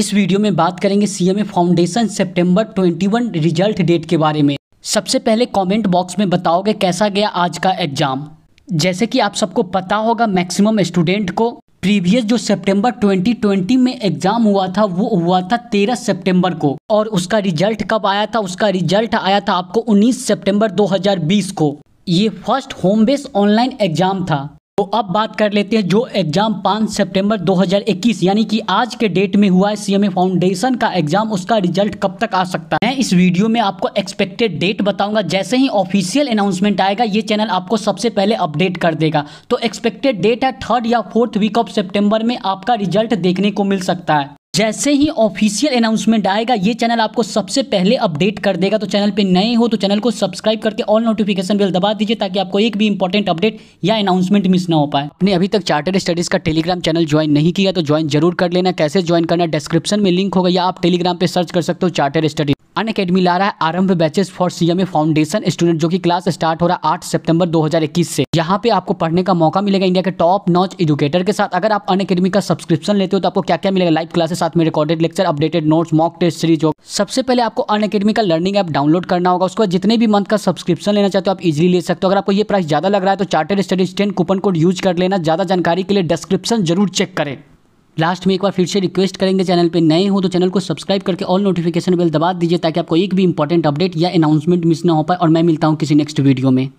इस वीडियो में बात करेंगे सीएमए फाउंडेशन सितंबर 21 रिजल्ट डेट के बारे में सबसे पहले कमेंट बॉक्स में बताओगे कैसा गया आज का एग्जाम जैसे कि आप सबको पता होगा मैक्सिमम स्टूडेंट को प्रीवियस जो सितंबर 2020 में एग्जाम हुआ था वो हुआ था 13 सितंबर को और उसका रिजल्ट कब आया था उसका रिजल्ट आया था आपको 19 सितंबर 2020 को ये first home base online exam था तो अब बात कर लेते हैं जो एग्ज़ाम 5 सितंबर 2021 यानी कि आज के डेट में हुआ है सीएमए फाउंडेशन का एग्ज़ाम उसका रिजल्ट कब तक आ सकता है मैं इस वीडियो में आपको एक्सपेक्टेड डेट बताऊंगा जैसे ही ऑफिशियल अनाउंसमेंट आएगा ये चैनल आपको सबसे पहले अपडेट कर देगा तो एक्सपेक्टेड डेट है थर्ड या फोर्थ वीक ऑफ सेप्टेम्बर में आपका रिजल्ट देखने को मिल सकता है जैसे ही ऑफिशियल अनाउंसमेंट आएगा ये चैनल आपको सबसे पहले अपडेट कर देगा तो चैनल पे नए हो तो चैनल को सब्सक्राइब करके ऑल नोटिफिकेशन बेल दबा दीजिए ताकि आपको एक भी इंपॉर्टेंट अपडेट या अनाउंसमेंट मिस ना हो पाए अपने अभी तक चार्टर्ड स्टडीज़ का टेलीग्राम चैनल ज्वाइन नहीं किया तो ज्वाइन जरूर कर लेना कैसे ज्वाइन करना डिस्क्रिप्शन में लिंक होगा या आप टेलीग्राम पर सर्च कर सकते हो चार्टेड स्टडीज अन अकेडमी ला रहा है Aarambh batches for CMA foundation student जो कि क्लास स्टार्ट हो रहा है आठ सितंबर 2021 से यहाँ पे आपको पढ़ने का मौका मिलेगा इंडिया के टॉप नॉच एजुकेटर के साथ अगर आप अन अकेडमी का सब्सक्रिप्शन लेते हो तो आपको क्या क्या मिलेगा लाइव क्लासेस साथ में recorded lecture updated notes mock test series होगा सबसे पहले आपको अन अकेडमी का लर्निंग एप डाउनलोड करना होगा उसके बाद जितने भी मंथ का सब्सक्रिप्शन लेना चाहते हो आप इजिली ले सकते हो अगर आपको ये प्राइस ज्यादा लग रहा है तो Chartered Studies ten coupon code use कर लेना ज्यादा जानकारी के लिए डिस्क्रिप्शन जरूर चेक करें लास्ट में एक बार फिर से रिक्वेस्ट करेंगे चैनल पर नए हो तो चैनल को सब्सक्राइब करके ऑल नोटिफिकेशन बेल दबा दीजिए ताकि आपको एक भी इंपॉर्टेंट अपडेट या अनाउंसमेंट मिस ना हो पाए और मैं मिलता हूँ किसी नेक्स्ट वीडियो में